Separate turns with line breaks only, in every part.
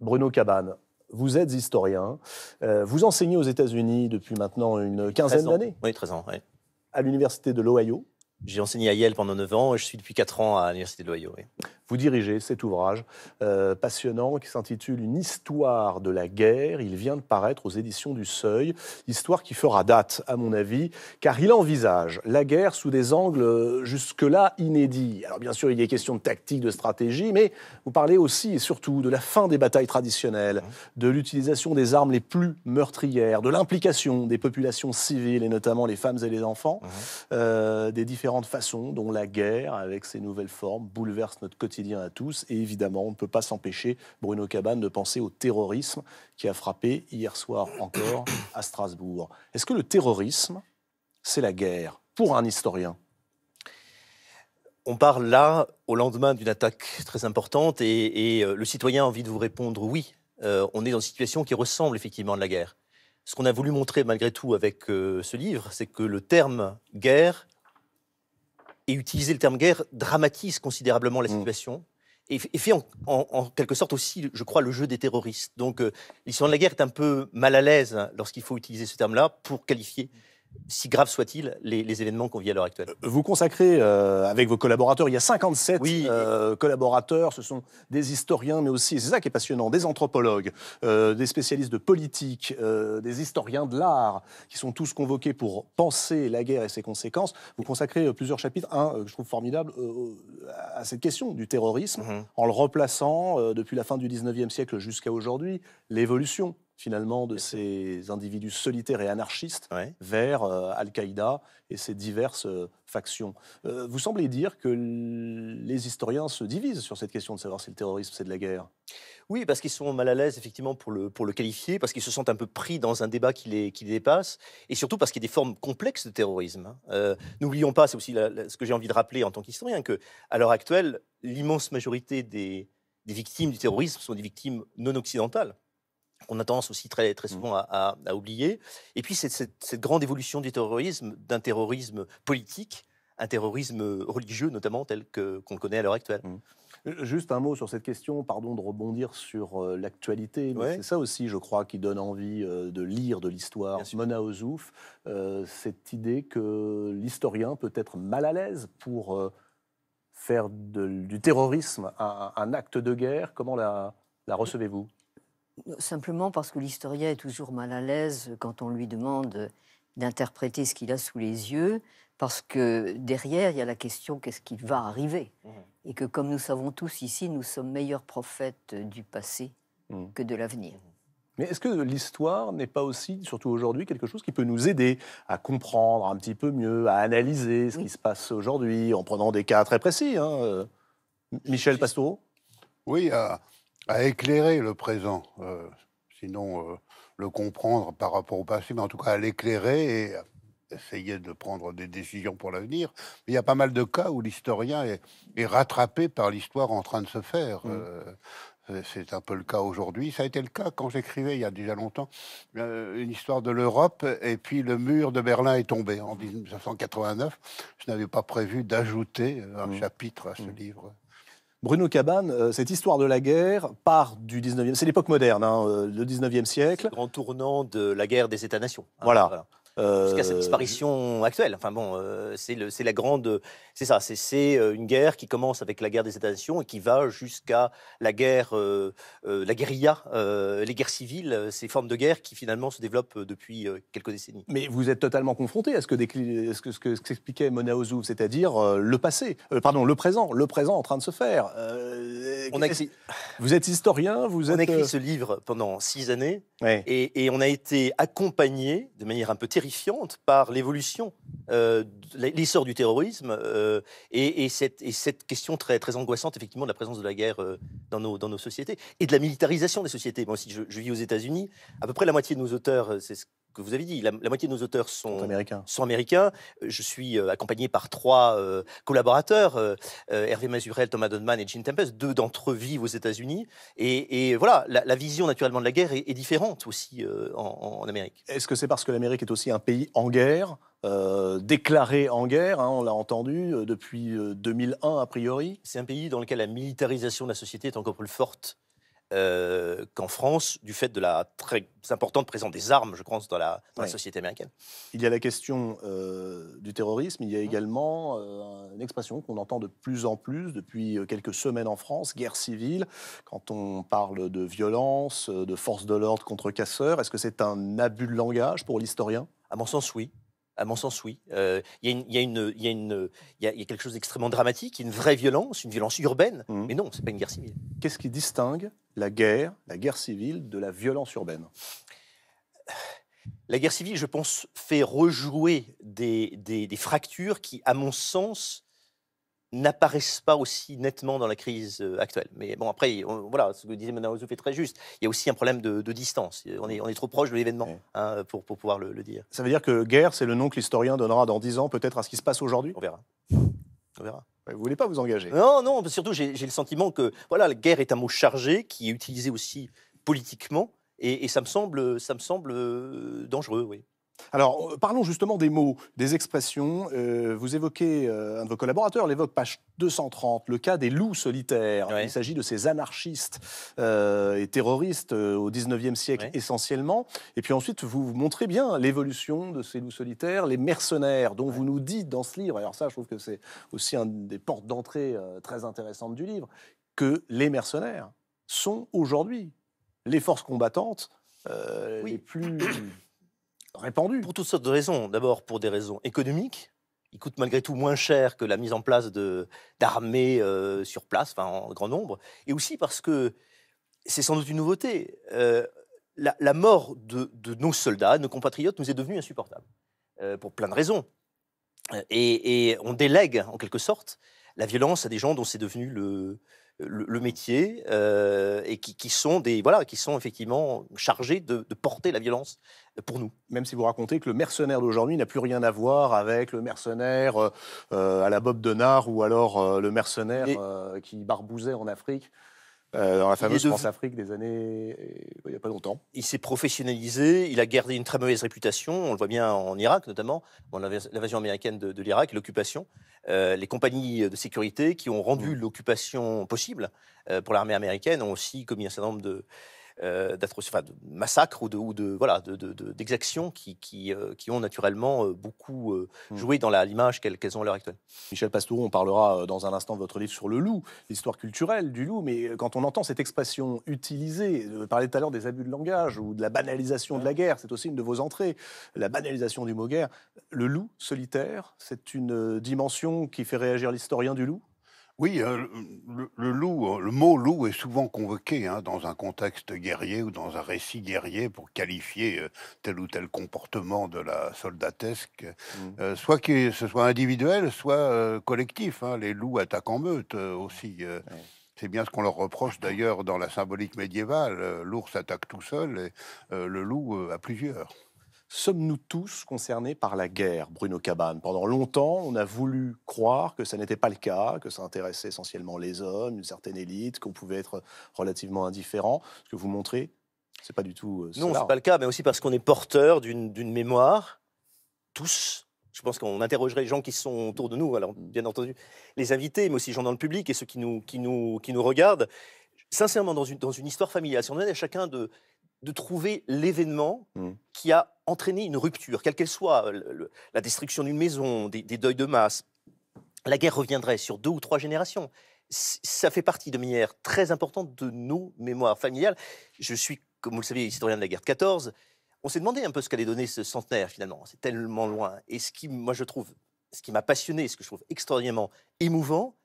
Bruno Cabane, vous êtes historien, euh, vous enseignez aux États-Unis depuis maintenant une quinzaine d'années. Oui, 13 ans. À l'université de l'Ohio, j'ai enseigné à Yale pendant 9 ans et je suis depuis 4 ans à l'Université de l'Ohio. Vous dirigez cet ouvrage euh, passionnant qui s'intitule Une histoire de la guerre. Il vient de paraître aux éditions du Seuil. Histoire qui fera date, à mon avis, car il envisage la guerre sous des angles euh, jusque-là inédits. Alors, bien sûr, il est question de tactique, de stratégie, mais vous parlez aussi et surtout de la fin des batailles traditionnelles, mmh. de l'utilisation des armes les plus meurtrières, de l'implication des populations civiles et notamment les femmes et les enfants, mmh. euh, des différents différentes façons dont la guerre, avec ses nouvelles formes, bouleverse notre quotidien à tous. Et évidemment, on ne peut pas s'empêcher, Bruno Cabane, de penser au terrorisme qui a frappé hier soir encore à Strasbourg. Est-ce que le terrorisme, c'est la guerre pour un historien
on parle là au lendemain d'une attaque très importante et, euh, le citoyen a envie de vous répondre oui. Euh, on est dans une situation qui ressemble effectivement à de la guerre. Ce qu'on a voulu montrer malgré tout avec euh, ce livre, c'est que le terme guerre et utiliser le terme guerre dramatise considérablement la mm. situation. Et, fait en, quelque sorte aussi, je crois, le jeu des terroristes. Donc, euh, l'histoire de la guerre est un peu mal à l'aise lorsqu'il faut utiliser ce terme-là pour qualifier si graves soient-ils les, événements qu'on vit à l'heure actuelle.
Euh, vous consacrez euh, avec vos collaborateurs, il y a 57 euh, collaborateurs, ce sont des historiens, mais aussi, c'est ça qui est passionnant, des anthropologues, des spécialistes de politique, des historiens de l'art, qui sont tous convoqués pour penser la guerre et ses conséquences. Vous consacrez plusieurs chapitres, un que je trouve formidable, à cette question du terrorisme, mhm. en le replaçant depuis la fin du 19e siècle jusqu'à aujourd'hui, l'évolution finalement de ces individus solitaires et anarchistes vers euh, Al-Qaïda et ses diverses euh, factions. Euh, vous semblez dire que les historiens se divisent sur cette question de savoir si le terrorisme c'est de la guerre. Oui, parce
qu'ils sont mal à l'aise effectivement pour le, pour le qualifier, parce qu'ils se sentent un peu pris dans un débat qui les, qui dépasse, et surtout parce qu'il y a des formes complexes de terrorisme. Hein. N'oublions pas, c'est aussi ce que j'ai envie de rappeler en tant qu'historien, que à l'heure actuelle, l'immense majorité des, des victimes du terrorisme sont des victimes non occidentales qu'on a tendance aussi très, très mmh. souvent à, oublier. Et puis, c'est cette, grande évolution du terrorisme, d'un terrorisme politique, un terrorisme religieux notamment, tel que, qu'on le connaît à l'heure actuelle. Mmh.
Euh, juste un mot sur cette question, pardon de rebondir sur euh, l'actualité, mais c'est ça aussi, je crois, qui donne envie euh, de lire de l'histoire. Mona Ozouf, cette idée que l'historien peut être mal à l'aise pour faire du terrorisme un, un, acte de guerre, comment la, la recevez-vous
Simplement parce que l'historien est toujours mal à l'aise quand on lui demande d'interpréter ce qu'il a sous les yeux, parce que derrière, il y a la question qu'est-ce qui va arriver mmh. Et que comme nous savons tous ici, nous sommes meilleurs prophètes du passé mmh. que de l'avenir. Mmh.
Mais est-ce que l'histoire n'est pas aussi, surtout aujourd'hui, quelque chose qui peut nous aider à comprendre un petit peu mieux, à analyser ce qui se passe aujourd'hui, en prenant des cas
très précis hein, euh, Michel Pastoureau Oui, euh, à éclairer le présent, euh, sinon euh, le comprendre par rapport au passé, mais en tout cas à l'éclairer et essayer de prendre des décisions pour l'avenir. Il y a pas mal de cas où l'historien est, rattrapé par l'histoire en train de se faire. Mmh. Euh, c'est un peu le cas aujourd'hui. Ça a été le cas quand j'écrivais il y a déjà longtemps une histoire de l'Europe et puis le mur de Berlin est tombé en 1989. Je n'avais pas prévu d'ajouter un mmh. chapitre à ce mmh. livre. Bruno Cabane, euh, cette histoire de la guerre part du
19e, c'est l'époque moderne, hein, euh, le 19e siècle. Le grand tournant
de la guerre des États-nations. Hein, voilà jusqu'à sa euh, disparition actuelle. Enfin bon, euh, c'est la grande, c'est ça, c'est euh, une guerre qui commence avec la guerre des États-Nations et qui va jusqu'à la guerre, la guérilla, les guerres civiles, ces formes de guerre qui finalement se développent depuis quelques décennies.
Mais vous êtes totalement confronté à ce que, ce que, ce que s'expliquait Mona Ozouf, c'est-à-dire le passé, pardon, le présent, le présent en train de se faire. on a Vous êtes historien, vous êtes. On a écrit ce
livre pendant six années et, et on a été accompagné de manière un peu terrible par l'évolution, euh, l'essor du terrorisme euh, et, cette, question très, très angoissante, effectivement, de la présence de la guerre euh, dans, nos, sociétés et de la militarisation des sociétés. Moi aussi, je, je vis aux États-Unis. À peu près la moitié de nos auteurs, c'est ce vous avez dit. La, la moitié de nos auteurs sont, américains. sont américains. Euh, je suis euh, accompagné par trois euh, collaborateurs, Hervé Mazurel, Thomas Donman et Gene Tempest. Deux d'entre eux vivent aux États-Unis. Et, voilà,
la, vision naturellement de la guerre est, différente aussi en, Amérique. Est-ce que c'est parce que l'Amérique est aussi un pays en guerre déclaré en guerre, hein, on l'a entendu, depuis 2001 a priori. C'est un pays dans lequel la
militarisation de la société est encore
plus forte euh,
qu'en France, du fait de la très importante présence des armes, je pense, dans la, société américaine.
Il y a la question euh, du terrorisme, il y a mmh. également euh, une expression qu'on entend de plus en plus depuis quelques semaines en France, guerre civile, quand on parle de violence, de force de l'ordre contre casseurs. Est-ce que c'est un abus de langage pour l'historien À mon sens, oui. À mon sens, oui.
Il y, a quelque chose d'extrêmement dramatique,
une vraie violence, une violence urbaine. Mmh. Mais non, c'est pas une guerre civile. Qu'est-ce qui distingue la guerre, la guerre civile, de la violence urbaine La guerre civile, je pense,
fait rejouer des fractures qui, à mon sens, n'apparaissent pas aussi nettement dans la crise euh, actuelle. Mais bon, après, voilà, ce que disait Mme Ozouf est très juste. Il y a aussi un problème de, distance. On est, trop proche de l'événement hein, pour, pouvoir le, dire.
Ça veut dire que guerre, c'est le nom que l'historien donnera dans dix ans peut-être à ce qui se passe aujourd'hui On verra. On verra. Vous voulez pas vous engager Non, non, surtout j'ai le sentiment que voilà, la guerre est un mot chargé qui est utilisé aussi
politiquement et, et ça, me semble, ça me semble euh, dangereux, oui.
Alors, euh, parlons justement des mots, des expressions. Euh, vous évoquez, euh, un de vos collaborateurs l'évoque, page 230, le cas des loups solitaires. Il s'agit de ces anarchistes et terroristes au 19e siècle essentiellement. Et puis ensuite, vous montrez bien l'évolution de ces loups solitaires, les mercenaires, dont vous nous dites dans ce livre, alors ça, je trouve que c'est aussi une des portes d'entrée très intéressantes du livre, que les mercenaires sont aujourd'hui les forces combattantes les plus... Pour toutes
sortes de raisons. D'abord pour des raisons économiques. Il coûte malgré tout moins cher que la mise en place d'armées euh, sur place, enfin en grand nombre. Et aussi parce que c'est sans doute une nouveauté. Euh, la, mort de, nos soldats, nos compatriotes, nous est devenue insupportable euh, pour plein de raisons. et, on délègue en quelque sorte la violence à des gens dont c'est devenu le, le, métier euh, et qui, sont des
voilà qui sont effectivement chargés de, porter la violence pour nous. Même si vous racontez que le mercenaire d'aujourd'hui n'a plus rien à voir avec le mercenaire euh, euh, à la Bob Denard ou alors le mercenaire qui barbouzait en Afrique. dans la fameuse afrique des années. Il a pas longtemps. Il s'est professionnalisé, il a gardé une très mauvaise réputation, on le voit bien
en Irak notamment, l'invasion américaine de l'Irak, l'occupation. Euh, les compagnies de sécurité qui ont rendu mmh. l'occupation possible euh, pour l'armée américaine ont aussi commis un certain nombre de, euh, d'être enfin, de massacres ou de, voilà d'exactions euh, qui, ont
naturellement euh, beaucoup hmm. joué dans l'image qu'elles ont à l'heure actuelle. Michel Pastoureau, on parlera dans un instant de votre livre sur le loup, l'histoire culturelle du loup, mais quand on entend cette expression utilisée, vous parlez tout à l'heure des abus de langage ou de la banalisation de la guerre, c'est aussi une de vos entrées, la banalisation du mot guerre. Le loup solitaire, c'est une dimension qui fait réagir l'historien du loup
oui, euh, le, euh, le mot loup est souvent convoqué hein, dans un contexte guerrier ou dans un récit guerrier pour qualifier euh, tel ou tel comportement de la soldatesque, mmh. soit que ce soit individuel, soit collectif. Hein. les loups attaquent en meute aussi. C'est bien ce qu'on leur reproche d'ailleurs dans la symbolique médiévale. L'ours attaque tout seul et le loup a plusieurs. Sommes-nous tous
concernés par la guerre, Bruno Cabane Pendant longtemps, on a voulu croire que ça n'était pas le cas, que ça intéressait essentiellement les hommes, une certaine élite, qu'on pouvait être relativement indifférent. Ce que vous montrez, ce n'est pas du tout. Euh, non, n'est
pas le cas, mais aussi parce qu'on est porteur d'une mémoire, tous. Je pense qu'on interrogerait les gens qui sont autour de nous, alors mm. bien entendu les invités, mais aussi les gens dans le public et ceux qui nous, regardent sincèrement, dans une, dans une histoire familiale, si on chacun de de trouver l'événement hmm. qui a entraîné une rupture, quelle qu'elle soit, la destruction d'une maison, des, deuils de masse. La guerre reviendrait sur deux ou trois générations. ça fait partie de manière très importante de nos mémoires familiales. Je suis, comme vous le savez, historien de la guerre de 14. On s'est demandé un peu ce qu'allait donner ce centenaire, finalement. C'est tellement loin. Et ce qui, moi, je trouve, ce qui m'a passionné, ce que je trouve extraordinairement émouvant,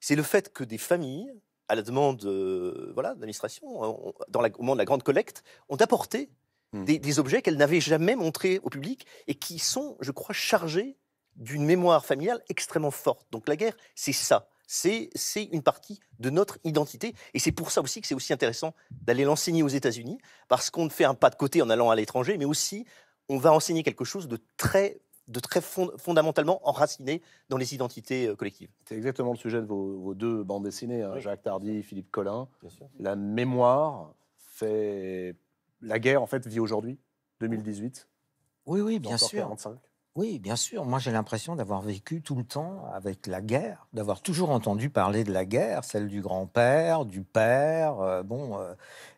c'est le fait que des familles, à la demande euh, voilà, d'administration, euh, au moment de la grande collecte, ont apporté hmm. des, objets qu'elles n'avaient jamais montrés au public et qui sont, je crois, chargés d'une mémoire familiale extrêmement forte. Donc la guerre, c'est ça. C'est une partie de notre identité. Et c'est pour ça aussi que c'est aussi intéressant d'aller l'enseigner aux États-Unis, parce qu'on ne fait un pas de côté en allant à l'étranger, mais aussi on va enseigner quelque chose de
très de très fondamentalement enraciné dans les identités euh, collectives. C'est exactement le sujet de vos, deux bandes dessinées, hein, Jacques Tardy, et Philippe Collin. La mémoire fait... La guerre, en fait, vit aujourd'hui, 2018.
Oui, oui, bien sûr. Oui, bien sûr. Moi, j'ai l'impression d'avoir vécu tout le temps avec la guerre, d'avoir toujours entendu parler de la guerre, celle du grand-père, du père. Euh, bon, euh,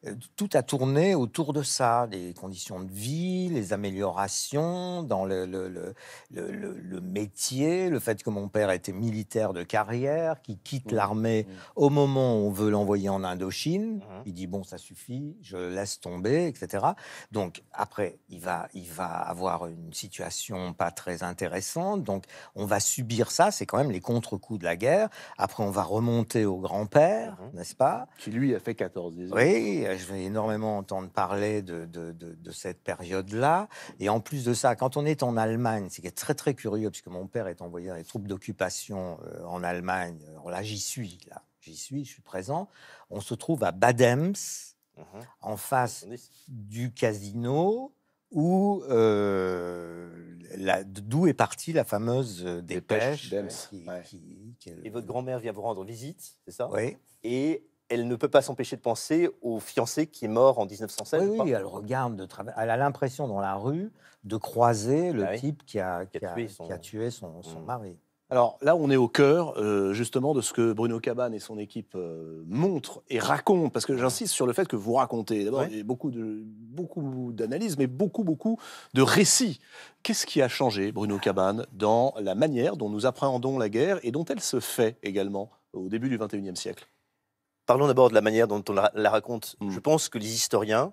euh, tout a tourné autour de ça, les conditions de vie, les améliorations dans le, métier, le fait que mon père était militaire de carrière, qui quitte mmh. l'armée mmh. au moment où on veut l'envoyer en Indochine. Mmh. Il dit bon, ça suffit, je laisse tomber, etc. Donc après, il va, il va avoir une situation pas très intéressante. Donc, on va subir ça. C'est quand même les contre-coups de la guerre. Après, on va remonter au grand-père, mhm. n'est-ce pas Qui, lui, a fait 14 ans. Oui, euh, je vais énormément entendre parler de, cette période-là. Et en plus de ça, quand on est en Allemagne, c'est très, très curieux, puisque mon père est envoyé dans les troupes d'occupation euh, en Allemagne. Euh, là, j'y suis, là. J'y suis, je suis présent. On se trouve à Badems, mhm. en face du casino où euh, d'où est partie la fameuse euh, dépêche, euh, Et votre grand-mère
vient vous rendre visite, c'est ça Oui. Et elle ne peut pas s'empêcher de penser au fiancé qui est
mort en 1916. Oui, elle regarde de travers. Elle a l'impression dans la rue de croiser le ah type qui, a, qui a, tué son, mmh. mari.
Alors là, on est au cœur euh, justement de ce que Bruno Cabane et son équipe euh, montrent et racontent, parce que j'insiste sur le fait que vous racontez d'abord beaucoup de beaucoup d'analyses, mais beaucoup beaucoup de récits. Qu'est-ce qui a changé, Bruno Cabane, dans la manière dont nous appréhendons la guerre et dont elle se fait également au début du XXIe siècle Parlons d'abord de la manière dont on la, raconte. Mm. Je pense que les
historiens,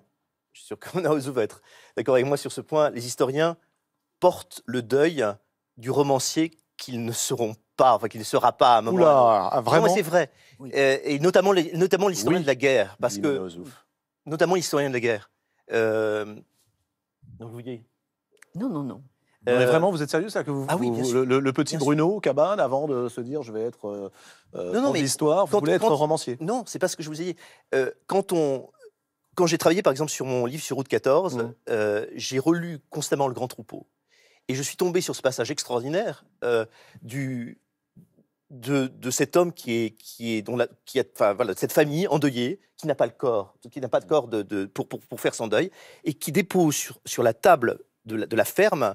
je suis sûr qu'on a osé va être d'accord avec moi sur ce point, les historiens portent le deuil du romancier qu'ils ne seront pas, enfin qu'il ne sera pas à un moment. donné, ah, vraiment c'est vrai. Euh, et, notamment, les, l'historien de la guerre, parce que notamment l'historien de la guerre. Donc euh, Non, non, non. mais euh, vraiment, vous
êtes sérieux, ça que vous, ah oui, le, petit Bruno Cabane, avant de se dire je vais être non, non, l'histoire, vous être romancier Non, c'est pas ce que je vous ai dit. quand on,
quand j'ai travaillé par exemple sur mon livre sur Route 14, mmh. j'ai relu constamment Le Grand Troupeau. Et je suis tombé sur ce passage extraordinaire euh, de, cet homme qui est, qui qui cette famille endeuillée, qui n'a pas le corps, qui n'a pas de corps pour, faire son deuil, et qui dépose sur, la table de la, ferme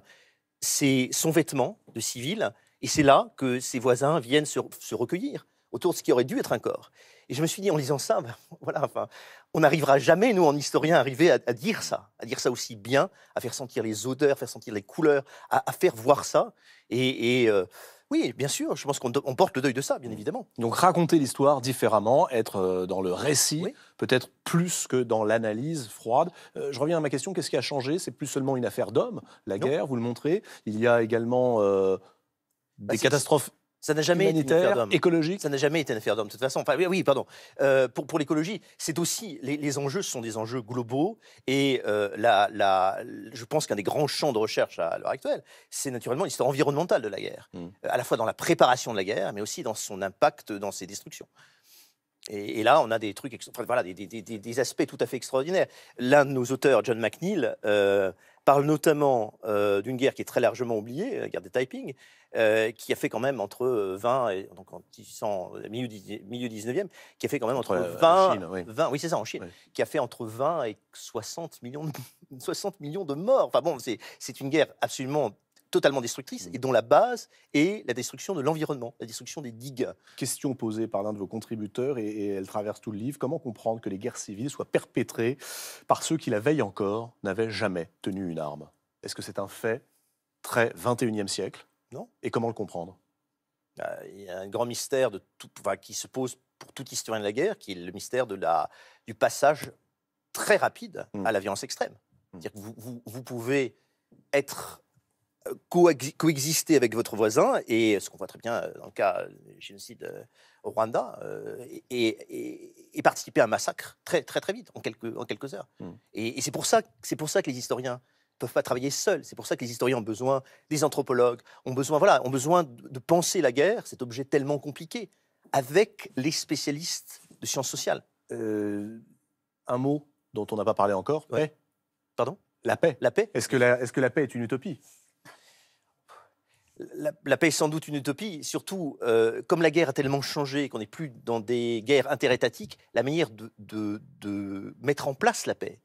son vêtement de civil, et c'est là que ses voisins viennent se recueillir autour de ce qui aurait dû être un corps je me suis dit, en lisant ça, ben, voilà, enfin, on n'arrivera jamais, nous, en historien, à arriver à, dire ça, à dire ça aussi bien, à faire sentir les odeurs, faire sentir les couleurs,
à, faire voir ça. Et, euh, oui, bien sûr, je pense qu'on porte le deuil de ça, bien mm. évidemment. Donc raconter l'histoire différemment, être euh, dans le récit, peut-être plus que dans l'analyse froide. Euh, je reviens à ma question, qu'est-ce qui a changé C'est plus seulement une affaire d'hommes, la guerre, vous le montrez. Il y a également...
Bah, des catastrophes
ça n'a jamais été une affaire d'homme. écologique.
Ça n'a jamais été une affaire d'homme, de toute façon. oui, pardon. Euh, pour, pour l'écologie, c'est aussi. Les, enjeux sont des enjeux globaux. Et euh, la, je pense qu'un des grands champs de recherche à, l'heure actuelle, c'est naturellement l'histoire environnementale de la guerre. Hmm. Euh, à la fois dans la préparation de la guerre, mais aussi dans son impact, dans ses destructions. Et, là, on a des trucs, voilà, des, aspects tout à fait extraordinaires. L'un de nos auteurs, John McNeill, parle notamment d'une guerre qui est très largement oubliée, la guerre des Taiping, euh, qui a fait quand même entre 20 euh, et donc en euh, milieu, 19e, qui a fait quand même entre 20, 20 oui c'est ça en Chine, qui a fait entre 20 et 60 millions de, 60 millions de morts. Enfin bon, c'est une guerre absolument
totalement destructrice mmh. et dont la base est la destruction de l'environnement, la destruction des digues. Question posée par l'un de vos contributeurs et, et, elle traverse tout le livre. Comment comprendre que les guerres civiles soient perpétrées par ceux qui la veille encore n'avaient jamais tenu une arme Est-ce que c'est un fait très 21e siècle et comment le comprendre bah, Il y a un grand mystère de
tout, qui se pose pour tout historien de la guerre, qui est le mystère de la, du passage très rapide mm. à la violence extrême. Mm. dire que vous, pouvez être euh, coexister avec votre voisin, et euh, ce qu'on voit très bien euh, dans le cas du génocide au Rwanda, et, participer à un massacre très, très, très vite, en quelques, en quelques heures. Mm. Et, c'est pour, ça, pour ça que les historiens peuvent pas travailler seuls. C'est pour ça que les historiens ont besoin, les anthropologues ont besoin, voilà, ont besoin de penser la guerre, cet objet tellement compliqué,
avec les spécialistes de sciences sociales. Euh, un mot dont on n'a pas parlé encore, Pardon La paix. La paix. Est-ce que la, est que la paix est une utopie la,
paix est sans doute une utopie, surtout euh, comme la guerre a tellement changé qu'on n'est plus dans des guerres interétatiques, la manière de, de, mettre en place la paix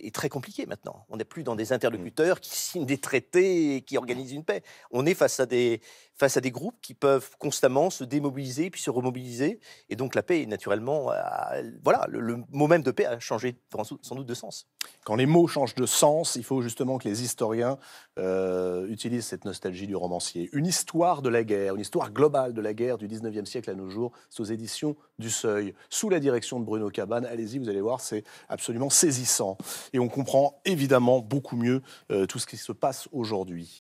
est très compliqué maintenant. On n'est plus dans des mmh. interlocuteurs qui signent des traités et qui organisent une paix. On est face à des, face à des groupes qui peuvent constamment se démobiliser puis se remobiliser. Et donc la paix, naturellement, euh, voilà, le, mot même de paix a changé
sans doute de sens. Quand les mots changent de sens, il faut justement que les historiens euh, utilisent cette nostalgie du romancier. Une histoire de la guerre, une histoire globale de la guerre du 19e siècle à nos jours, c'est aux éditions du Seuil, sous la direction de Bruno Cabane. Allez-y, vous allez voir, c'est absolument saisissant. Et on comprend évidemment beaucoup mieux euh, tout ce qui se passe aujourd'hui.